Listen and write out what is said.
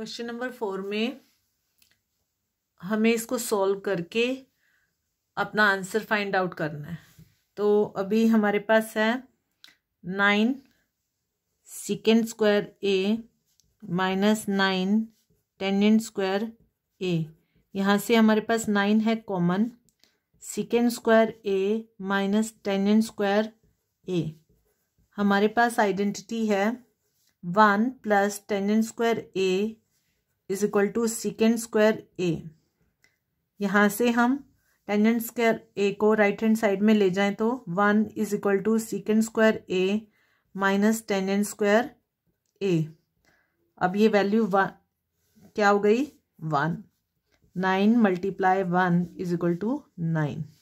question number four में हमें इसको सॉल्व करके अपना आंसर फाइंड आउट करना है तो अभी हमारे पास है nine secant square A minus nine tangent square A यहाँ से हमारे पास नाइन है common secant square A minus tangent square A हमारे पास आइडेंटिटी है one plus tangent square A is equal to secant square A यहाँ से हम टेंजेंट स्क्वायर ए को राइट हैंड साइड में ले जाएं तो one is equal to secant square A minus tangent square A अब ये वैल्यू वन क्या हो गई one nine multiply one is equal to nine